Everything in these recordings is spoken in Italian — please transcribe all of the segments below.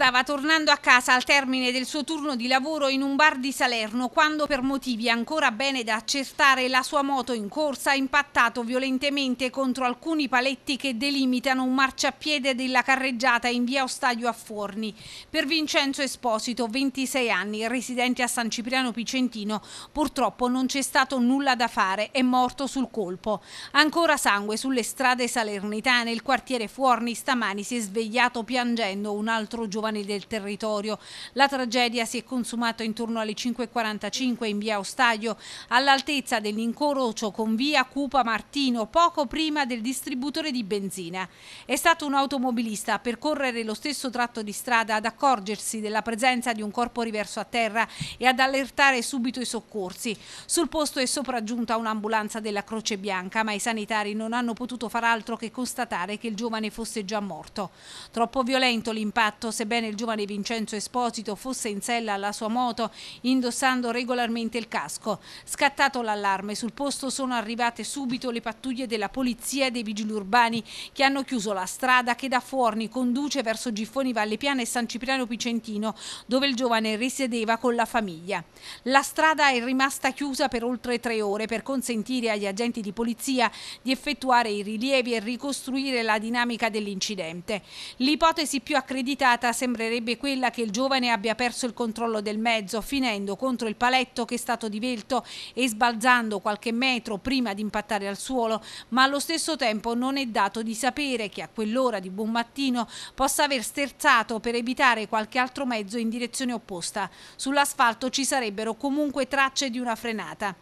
stava tornando a casa al termine del suo turno di lavoro in un bar di Salerno quando per motivi ancora bene da accertare la sua moto in corsa ha impattato violentemente contro alcuni paletti che delimitano un marciapiede della carreggiata in via Ostadio a Forni. Per Vincenzo Esposito, 26 anni, residente a San Cipriano Picentino, purtroppo non c'è stato nulla da fare, è morto sul colpo. Ancora sangue sulle strade salernitane, il quartiere Forni stamani si è svegliato piangendo un altro giovane giovani del territorio. La tragedia si è consumata intorno alle 5.45 in via Ostaglio, all'altezza dell'incrocio con via Cupa Martino, poco prima del distributore di benzina. È stato un automobilista a percorrere lo stesso tratto di strada ad accorgersi della presenza di un corpo riverso a terra e ad allertare subito i soccorsi. Sul posto è sopraggiunta un'ambulanza della Croce Bianca, ma i sanitari non hanno potuto far altro che constatare che il giovane fosse già morto. Troppo violento l'impatto, sebbene sebbene il giovane Vincenzo Esposito fosse in sella alla sua moto indossando regolarmente il casco. Scattato l'allarme, sul posto sono arrivate subito le pattuglie della polizia e dei vigili urbani che hanno chiuso la strada che da Forni conduce verso Giffoni Valle Piana e San Cipriano Picentino dove il giovane risiedeva con la famiglia. La strada è rimasta chiusa per oltre tre ore per consentire agli agenti di polizia di effettuare i rilievi e ricostruire la dinamica dell'incidente. L'ipotesi più accreditata sembra sembrerebbe quella che il giovane abbia perso il controllo del mezzo, finendo contro il paletto che è stato divelto e sbalzando qualche metro prima di impattare al suolo, ma allo stesso tempo non è dato di sapere che a quell'ora di buon mattino possa aver sterzato per evitare qualche altro mezzo in direzione opposta. Sull'asfalto ci sarebbero comunque tracce di una frenata.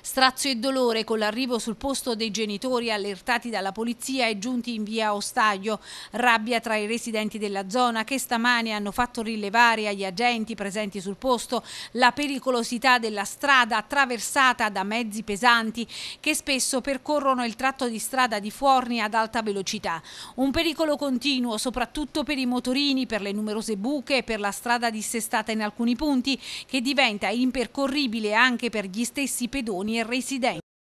Strazio e dolore con l'arrivo sul posto dei genitori allertati dalla polizia e giunti in via Ostaglio, rabbia tra i residenti della zona che stamani hanno fatto rilevare agli agenti presenti sul posto la pericolosità della strada attraversata da mezzi pesanti che spesso percorrono il tratto di strada di Forni ad alta velocità. Un pericolo continuo soprattutto per i motorini, per le numerose buche e per la strada dissestata in alcuni punti che diventa impercorribile anche per gli stessi pedoni persone residenti.